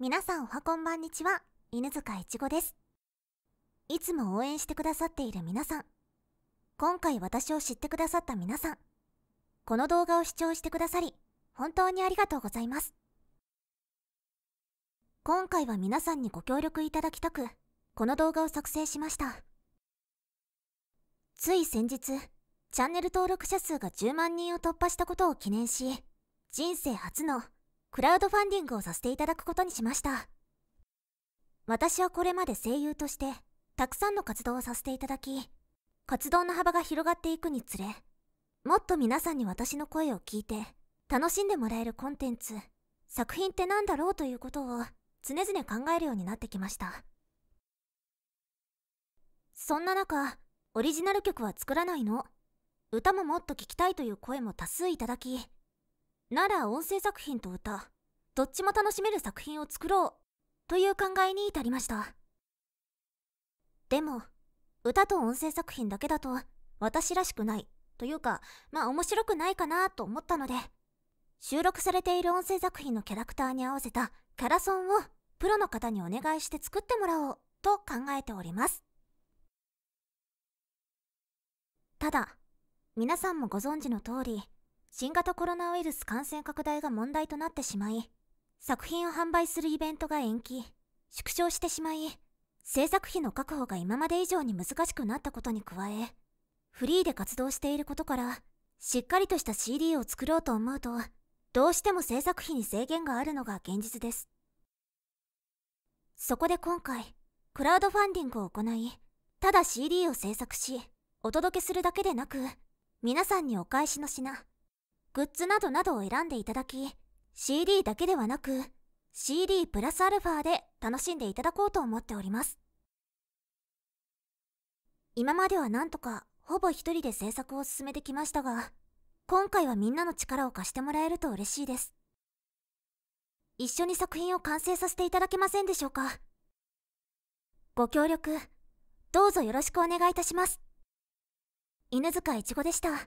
皆さんおはこんばんにちは、犬塚いちごです。いつも応援してくださっている皆さん、今回私を知ってくださった皆さん、この動画を視聴してくださり、本当にありがとうございます。今回は皆さんにご協力いただきたく、この動画を作成しました。つい先日、チャンネル登録者数が10万人を突破したことを記念し、人生初のクラウドファンディングをさせていただくことにしました。私はこれまで声優として、たくさんの活動をさせていただき、活動の幅が広がっていくにつれ、もっと皆さんに私の声を聞いて、楽しんでもらえるコンテンツ、作品って何だろうということを常々考えるようになってきました。そんな中、オリジナル曲は作らないの。歌ももっと聴きたいという声も多数いただき、なら音声作品と歌、どっちも楽しめる作品を作ろうという考えに至りました。でも、歌と音声作品だけだと私らしくないというか、まあ面白くないかなと思ったので、収録されている音声作品のキャラクターに合わせたキャラソンをプロの方にお願いして作ってもらおうと考えております。ただ、皆さんもご存知の通り、新型コロナウイルス感染拡大が問題となってしまい、作品を販売するイベントが延期、縮小してしまい、制作費の確保が今まで以上に難しくなったことに加え、フリーで活動していることから、しっかりとした CD を作ろうと思うと、どうしても制作費に制限があるのが現実です。そこで今回、クラウドファンディングを行い、ただ CD を制作し、お届けするだけでなく、皆さんにお返しの品、グッズなどなどを選んでいただき、CD だけではなく、CD プラスアルファで楽しんでいただこうと思っております。今まではなんとかほぼ一人で制作を進めてきましたが、今回はみんなの力を貸してもらえると嬉しいです。一緒に作品を完成させていただけませんでしょうか。ご協力、どうぞよろしくお願いいたします。犬塚いちごでした。